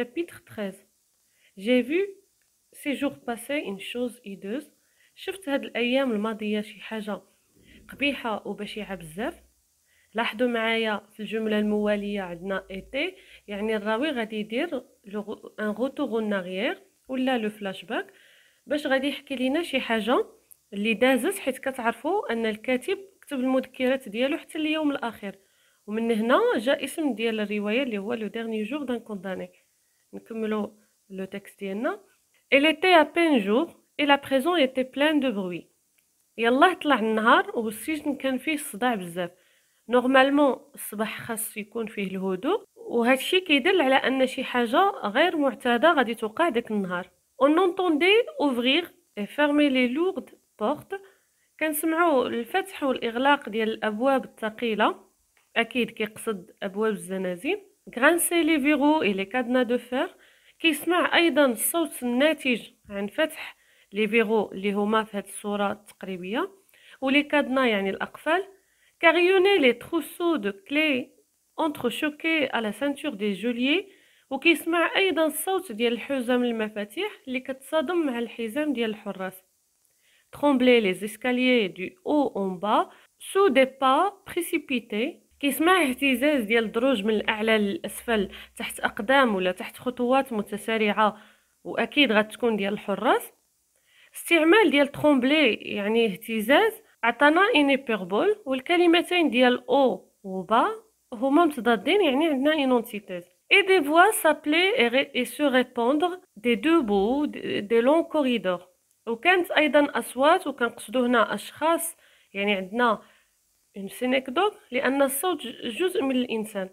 Chapitre 13 J'ai vu ces jours passés une chose hideuse شفت هاد الايام الماضيه شي حاجه قبيحه وبشعه بزاف لاحظوا معايا في الجمله المواليه عندنا ايتي يعني الراوي غادي يدير ان غوتور اون ولا لو فلاش باك باش غادي يحكي لينا شي حاجه اللي دازت حيت كتعرفوا ان الكاتب كتب المذكرات ديالو حتى اليوم الاخير ومن هنا جاء اسم ديال الروايه اللي هو لو ديرني جور دان كونداني نكملو لو تكست ديالنا il était à peine jour et la prison était pleine de bruit يلاه طلع النهار والسجن كان فيه الصداع بزاف نورمالمون الصباح خاص يكون فيه الهدوء وهادشي كيدل على ان شي حاجه غير معتاده غادي توقع داك النهار on entendait ouvrir et fermer les lourdes portes كنسمعوا الفتح والاغلاق ديال الابواب الثقيله اكيد كيقصد ابواب الزنازين grincer les verrous et les cadenas de fer qui se met à son des en fait les verrous les homas fait de ou les cadenas et les akfal les trousseaux de clés entrechoqués à la ceinture des geôliers ou qui se met à de la de les al hizam de les escaliers du haut en bas sous des pas précipités كيسمع اهتزاز ديال الدروج من الاعلى للاسفل تحت اقدام ولا تحت خطوات متسارعه واكيد غتكون ديال الحراس استعمال ديال ترومبلي يعني اهتزاز عطانا بيربول والكلمتين ديال او وبا هما متضادين يعني عندنا اينونتيتيز اي دي فوا سابلي اي سو ريبوندر دي دو بو دي لون كوريدور وكانت ايضا اصوات وكنقصدو هنا اشخاص يعني عندنا نمشي نكذب لأن الصوت جزء من الإنسان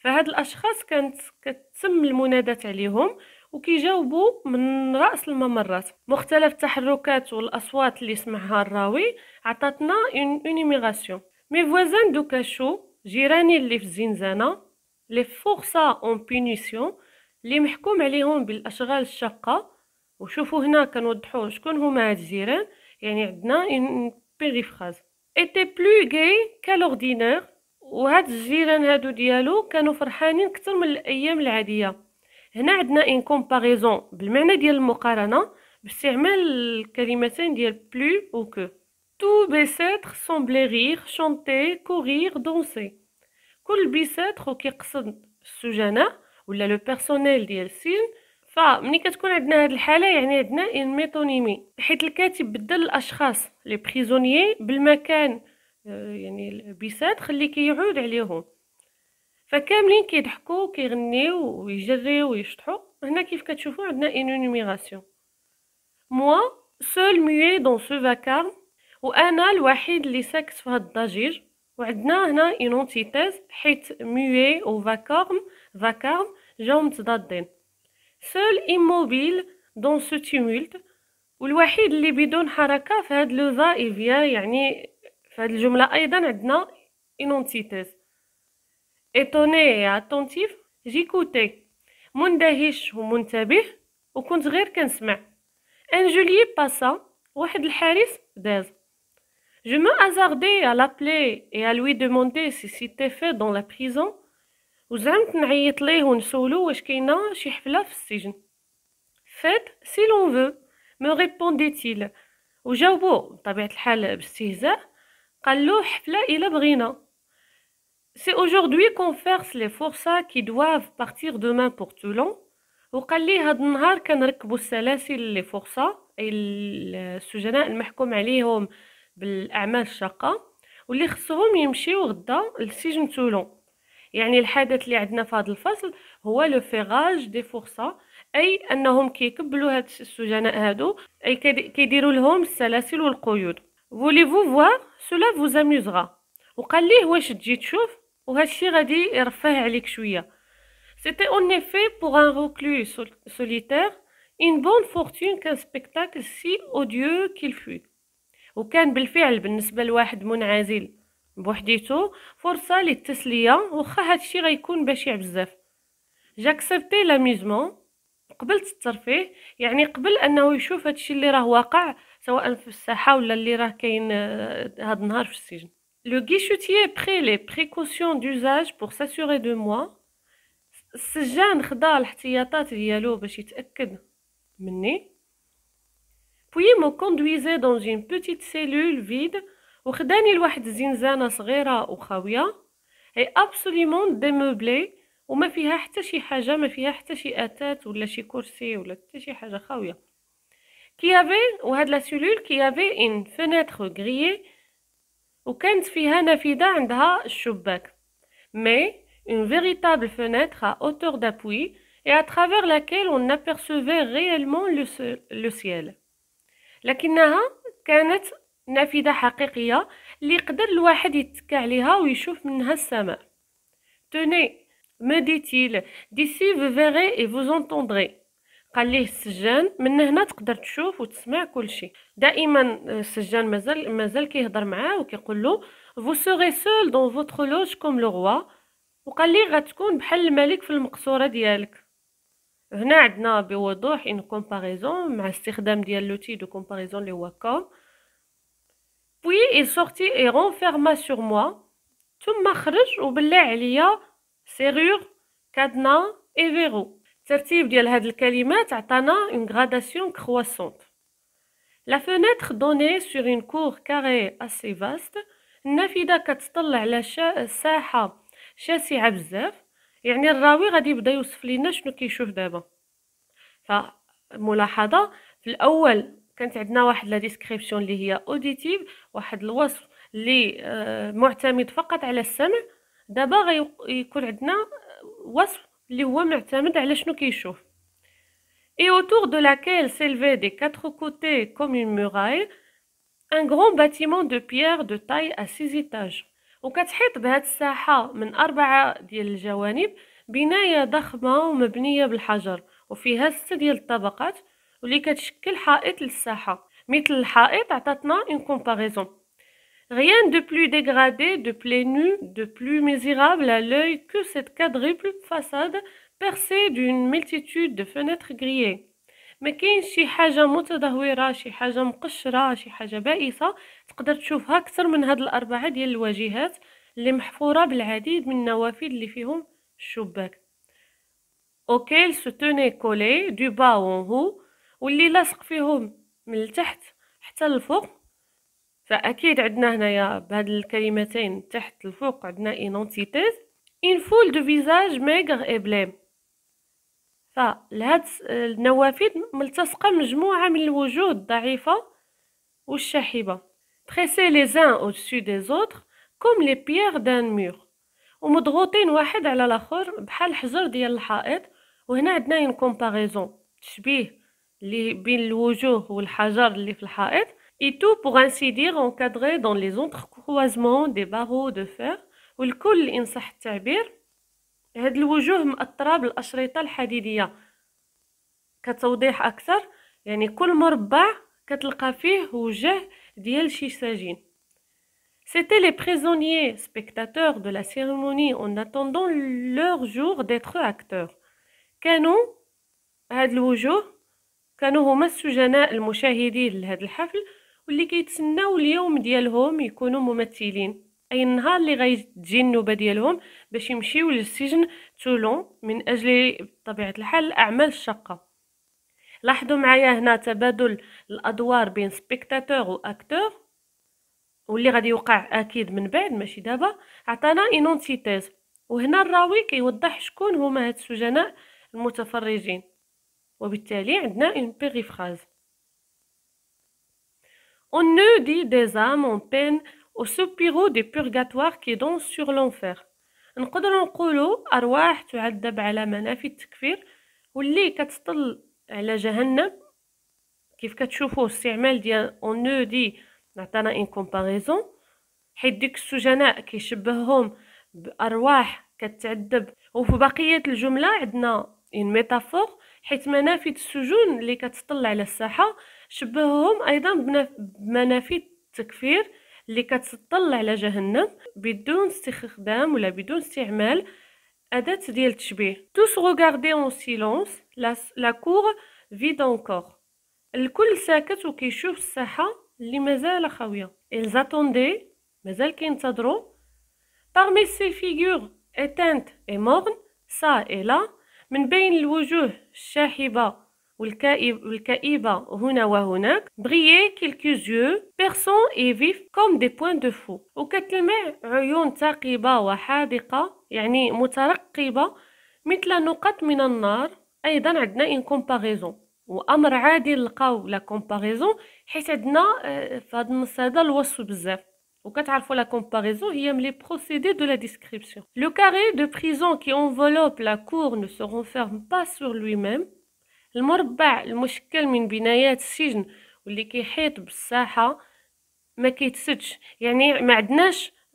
فهاد الأشخاص كانت كتسم المنادات عليهم وكيجاوبوا من رأس الممرات مختلف التحركات والأصوات اللي سمعها الراوي عطاتنا ايميغاسيون مي فوازان دو كاشو جيراني اللي في الزنزانة لي فورسا اون بينيسيون اللي محكوم عليهم بالأشغال الشاقة وشوفوا هنا كنوضحوا شكون هما هاد الجيران يعني عندنا اون بيريفراز ايتي بلو غاي كالوردينير وهاد الجيران هادو ديالو كانوا فرحانين اكثر من الايام العاديه هنا عندنا ان كومباريزون بالمعنى ديال المقارنه باستعمال الكلمتين ديال بلو كو تو بيساتر سومبلي رير شونتي كورير دونسي كل بيسيتر كيقصد السجناء ولا لو بيرسونيل ديال سين فمني كتكون عندنا هاد الحاله يعني عندنا ان ميتونيمي حيت الكاتب بدل الاشخاص لي بريزونيي بالمكان آه، يعني البيسات خلي كيعود عليهم فكاملين كيضحكوا كيغنيو ويجريو ويشطحوا هنا كيف كتشوفوا عندنا ان مو موا سول ميي دون سو فاكارم وانا الوحيد اللي ساكت في هاد الضجيج وعندنا هنا اون اونتيتيز حيت ميي فاكارم فاكارم جاو متضادين seul immobile dans ce tumulte والوحيد اللي بدون حركة في هاد لو يعني في هاد الجملة une étonné et attentif j'écoutais غير كنسمع un passa واحد الحارس Je me hasardais à l'appeler et à lui demander si c'était fait dans la prison وزعمت نعيط ليه ونسولو واش كاينه شي حفله في السجن فات سي لون فو مو ريبونديتيل وجاوبو بطبيعه الحال باستهزاء قالو حفله الا بغينا سي اوجوردي كون فيرس لي فورسا كي دواف بارتير دومان بور تولون وقال لي هاد النهار كنركبوا السلاسل لي فورسا اي السجناء المحكوم عليهم بالاعمال الشاقه واللي خصهم يمشيو غدا لسجن تولون يعني الحدث اللي عندنا في هذا الفصل هو لو فيغاج دي فورسا اي انهم كيكبلوا هاد السجناء هادو اي كيديروا لهم السلاسل والقيود فو فوا سولا فو زاميزغا وقال ليه واش تجي تشوف وهادشي غادي يرفه عليك شويه سيتي اون افي بوغ ان روكلو سوليتير ان بون فورتين كان سبيكتاكل سي اوديو كيل فو وكان بالفعل بالنسبه لواحد منعزل بوحديتو فرصه للتسليه واخا هادشي غيكون بشع بزاف جاكسبتي لاميزمون قبلت الترفيه يعني قبل انه يشوف هادشي اللي راه واقع سواء في الساحه ولا اللي راه كاين آه، هاد النهار في السجن لو غيشوتيي بري لي بريكوسيون دوزاج بور ساسوري دو موا السجان خدا الاحتياطات ديالو باش يتاكد مني puis me conduisait dans une petite cellule vide وخداني لواحد زنزانه صغيره وخاويه هي ابسوليمون ديموبلي وما فيها حتى شي حاجه ما فيها حتى شي اتات ولا شي كرسي ولا حتى شي حاجه خاويه كي افي وهاد لا سيلول كي افي ان فينيتر غريي وكانت فيها نافذه عندها الشباك مي اون فيريتابل fenêtre ا اوتور دابوي اي ا ترافير لاكيل اون ابيرسيفي ريالمون لو سيل لكنها كانت نافذة حقيقية اللي يقدر الواحد يتكى عليها ويشوف منها السماء توني me dit-il d'ici vous verrez et vous entendrez قال ليه السجان من هنا تقدر تشوف وتسمع كل شيء دائما السجان مازال مازال كيهضر معاه وكيقول له vous serez seul dans votre loge comme le roi وقال ليه غتكون بحال الملك في المقصوره ديالك هنا عندنا بوضوح ان كومباريزون مع استخدام ديال لوتي دو كومباريزون اللي هو كوم Puis il sortit et renferma sur moi. ثم خرج وبلع عليا serrure, cadenas et verrou. الترتيب ديال هاد الكلمات عطانا une gradation croissante. La fenêtre donnait sur une cour carrée assez vaste. النافذة كتطلع على شا... ساحة شاسعة بزاف يعني الراوي غادي يبدا يوصف لينا شنو كيشوف دابا فملاحظه في الأول كانت عندنا واحد لا ديسكريبسيون اللي هي اوديتيف واحد الوصف اللي آه، معتمد فقط على السمع دابا غيكون عندنا آه، وصف اللي هو معتمد على شنو كيشوف اي اوتور دو لاكيل سيلفي دي كاتر كوتي كوم اون موراي ان غران باتيمون دو بيير دو تاي ا سيز ايتاج وكتحيط بهاد الساحة من أربعة ديال الجوانب بناية ضخمة ومبنية بالحجر وفيها سته ديال الطبقات واللي كتشكل حائط للساحه مثل الحائط عطاتنا اون كومباريزون Rien de plus dégradé, de plus nu, de plus misérable à l'œil que cette quadruple façade percée d'une multitude de fenêtres grillées. ما كاينش شي حاجه متدهوره شي حاجه مقشره شي حاجه بائسه تقدر تشوفها اكثر من هاد الاربعه ديال الواجهات اللي محفوره بالعديد من النوافذ اللي فيهم الشباك اوكي se كولي collé du bas en haut واللي لاصق فيهم من التحت حتى الفوق فاكيد عندنا هنايا بهاد الكلمتين تحت الفوق عندنا اينونتيتيز ان فول دو فيزاج ميغر اي بليم فلهاد النوافذ ملتصقه مجموعه من الوجوه الضعيفه والشاحبه تريسي لي زان او سو دي زوتر كوم لي بيير دان مور ومضغوطين واحد على الاخر بحال حجر ديال الحائط وهنا عندنا ان كومباريزون تشبيه Les bins de ou le hajar de l'iflha'ed, et tout pour ainsi dire encadré dans les entrecroisements des barreaux de fer. Et le plus important, est que l'oujou a été le plus important. Il y a des gens qui ont été le plus important. Il y a des gens qui ont été le plus important. C'était les prisonniers spectateurs de la cérémonie en attendant leur jour d'être acteurs. Qu'est-ce que كانوا هما السجناء المشاهدين لهذا الحفل واللي كيتسناو اليوم ديالهم يكونوا ممثلين اي النهار اللي غيجي النوبه ديالهم باش يمشيو للسجن تولون من اجل بطبيعه الحال الاعمال الشاقه لاحظوا معايا هنا تبادل الادوار بين سبيكتاتور واكتور واللي غادي يوقع اكيد من بعد ماشي دابا عطانا اينونتيتيز وهنا الراوي كيوضح شكون هما هاد السجناء المتفرجين وبالتالي عندنا اون بيريفراز On ne dit des âmes en peine aux دي du purgatoire qui dansent sur l'enfer. نقدروا نقولوا ارواح تعذب على منافي التكفير واللي كتطل على جهنم كيف كتشوفوا استعمال ديال اون نو دي نعطينا ان كومباريزون حيت ديك السجناء كيشبههم بارواح كتعذب وفي بقيه الجمله عندنا اون ميتافور حيت منافذ السجون اللي كتطل على الساحه شبههم ايضا بمنافذ التكفير اللي كتطل على جهنم بدون استخدام ولا بدون استعمال اداه ديال التشبيه توس غوغاردي اون سيلونس لا كور فيد اونكور الكل ساكت وكيشوف الساحه اللي مازال خاويه ils attendaient مازال كينتظروا parmi ces figures éteintes et mornes ça et là من بين الوجوه الشاحبة والكئيبة هنا وهناك بغيي كيلكو زيو بيرسون اي فيف كوم دي بوين دو فو وكتلمع عيون ثاقبة وحادقة يعني مترقبة مثل نقط من النار ايضا عندنا ان كومباريزون وامر عادي نلقاو لا كومباريزون حيت عندنا آه، في هذا النص هذا الوصف بزاف Ou quand il y a la comparaison, il y les procédés de la description. Le carré de prison qui enveloppe la cour ne se renferme pas sur lui-même. Le murba, le muscle, est une de prison qui est en train de se faire, mais qui est en train de se faire. Il n'y a pas de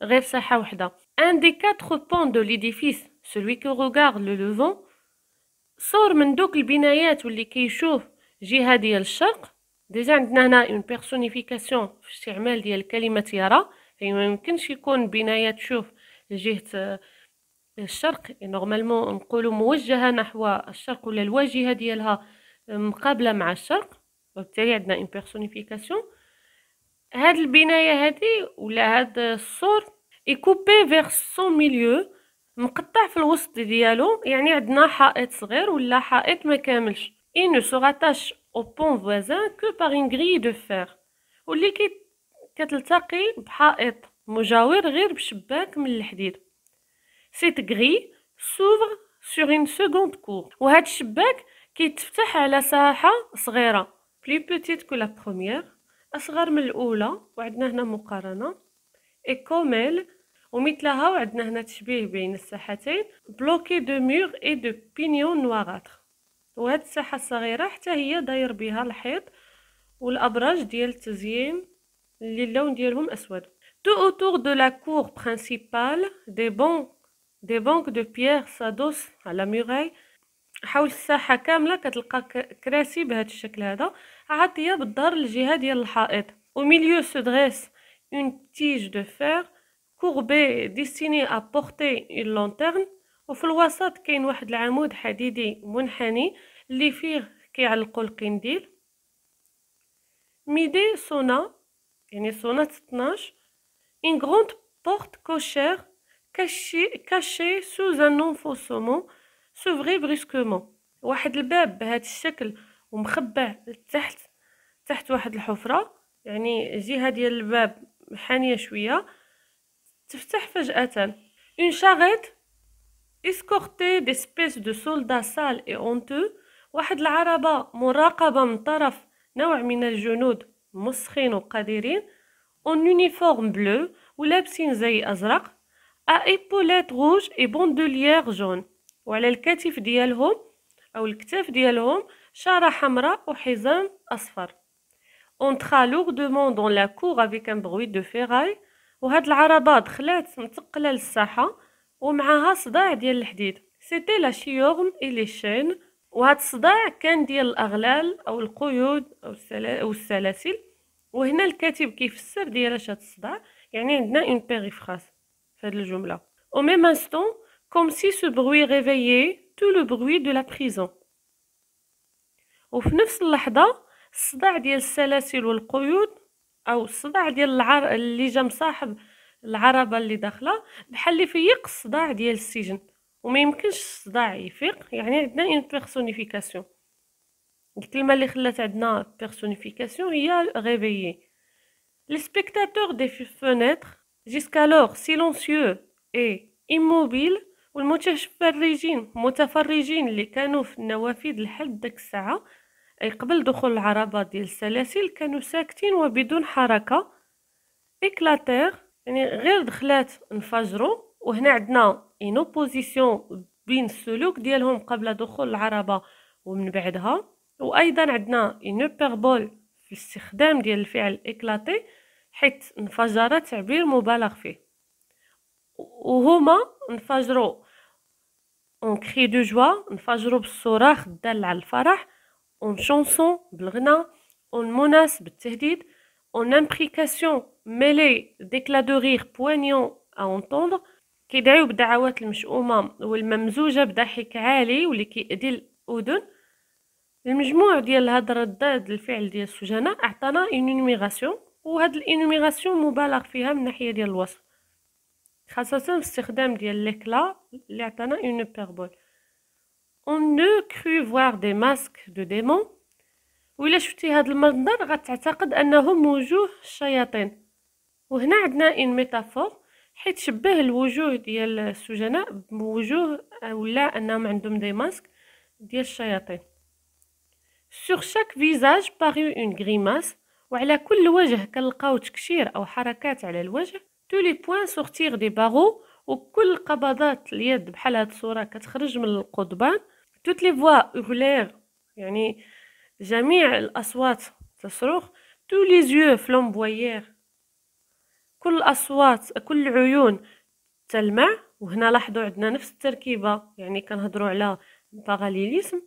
rêve de la cour. Un des quatre pans de l'édifice, celui qui regarde le levant, sort de la binaille qui est en train de se faire. Déjà, il y a une personnification qui est en train de se يعني ما يمكنش يكون بناية تشوف جهة آه، الشرق نورمالمون نقولوا موجهة نحو الشرق ولا الواجهة ديالها مقابلة مع الشرق وبالتالي عندنا ان بيرسونيفيكاسيون هاد البناية هادي ولا هاد السور يكوبي فيغ سون ميليو مقطع في الوسط ديالو يعني عندنا حائط صغير ولا حائط ما كاملش اي نو سوغاتاش او بون فوازان كو باغ اون غري دو فير واللي كي كتلتقي بحائط مجاور غير بشباك من الحديد سيت غري سوفر سور اون سكوند كور وهاد الشباك كيتفتح على ساحه صغيره بلي بوتيت كو لا بروميير اصغر من الاولى وعندنا هنا مقارنه اي كوميل ومثلها وعندنا هنا تشبيه بين الساحتين بلوكي دو مور اي دو بينيون نواراتر وهاد الساحه الصغيره حتى هي داير بها الحيط والابراج ديال التزيين اللي اللون ديالهم اسود تو اوتور دو لا كور برينسيبال دي بون دي بانك دو بيير سادوس على ميغاي حول الساحه كامله كتلقى كراسي بهذا الشكل هذا عاطيه بالدار الجهه ديال الحائط او ميليو سو اون تيج دو فير كوربي ديستيني ا بورتي اون لونترن وفي الوسط كاين واحد العمود حديدي منحني اللي فيه كيعلقوا القنديل ميدي سونا يعني صونات 12 إن غروند بورت كوشير كاشي كاشي سوز أن أنفوسومون سوفغي بريسكومون واحد الباب بهذا الشكل ومخبع لتحت تحت واحد الحفرة يعني جهة ديال الباب حانية شوية تفتح فجأة اون شاغيت اسكورتي دي سبيس دو سولدا سال اي اونتو واحد العربة مراقبة من طرف نوع من الجنود Muschrino Kadirin, en uniforme bleu ou lebzenay azraq, à épaulettes rouges et bandoulière jaune. Ou le ktef dielhom, ou le ktef dielhom, châle rouge et hizam, asfar, On traque de mon la cour avec un bruit de ferraille. ou cette voiture est facile à la surface et avec sa structure en C'était la chienne et les chiens. وهذا الصداع كان ديال الاغلال او القيود او السلاسل وهنا الكاتب كيفسر ديال اش هذا الصداع يعني عندنا اون بيريفراس في هذه الجمله او ميم انستون كوم سي سو بروي ريفيي تو لو بروي دو لا بريزون وفي نفس اللحظه الصداع ديال السلاسل والقيود او الصداع ديال العر اللي جا مصاحب العربه اللي داخله بحال اللي فيق الصداع ديال السجن وما يمكنش الصداع يفيق يعني عندنا اون بيرسونيفيكاسيون الكلمه اللي خلات عندنا بيرسونيفيكاسيون هي غيفيي لي سبيكتاتور دي فونيتر جيسكالور سيلونسيو اي اموبيل والمتفرجين المتفرجين اللي كانوا في النوافذ لحد داك الساعه اي قبل دخول العربه ديال السلاسل كانوا ساكتين وبدون حركه اكلاتير يعني غير دخلات انفجروا وهنا عندنا اين اوبوزيسيون بين السلوك ديالهم قبل دخول العربه ومن بعدها وايضا عندنا اين بيربول في الاستخدام ديال الفعل اكلاتي حيت انفجر تعبير مبالغ فيه وهما انفجروا اون كري دو جوا انفجروا بالصراخ الدال على الفرح اون شونسون بالغنى اون مناس بالتهديد اون امبريكاسيون ميلي ديكلا دو رير بوينيون ا كيدعيو بالدعوات المشؤومة والممزوجة بضحك عالي واللي كيأذي الأذن المجموع ديال الهضرة ضد الفعل ديال السجناء عطانا انيميغاسيون وهاد الانيميغاسيون مبالغ فيها من ناحية ديال الوصف خاصة في استخدام ديال ليكلا اللي عطانا اون بيربول اون نو كرو فوار دي ماسك دو ديمون وإلا شفتي هاد المنظر غتعتقد أنهم وجوه الشياطين وهنا عندنا ان ميتافور حيت شبه الوجوه ديال السجناء بوجوه ولا انهم عندهم دي ماسك ديال الشياطين سور شاك فيزاج باغي اون غريماس وعلى كل وجه كنلقاو تكشير او حركات على الوجه تو لي بوين سورتير دي بارو وكل قبضات اليد بحال هاد الصوره كتخرج من القضبان توت لي فوا اوغلير يعني جميع الاصوات تصرخ تو لي زيو فلومبويير كل الأصوات كل العيون تلمع وهنا لاحظوا عندنا نفس التركيبة يعني كنهضروا على باراليليزم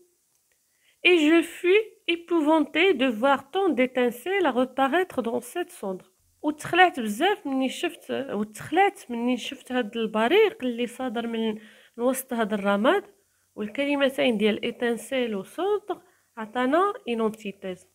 اي جو في épouvanté دو voir tant d'étincelles ريباريتر دون سيت سوندر وتخلعت بزاف مني شفت وتخلعت مني شفت هاد البريق اللي صادر من وسط هاد الرماد والكلمتين ديال ايتانسيل وسوندر عطانا اينونتيتيز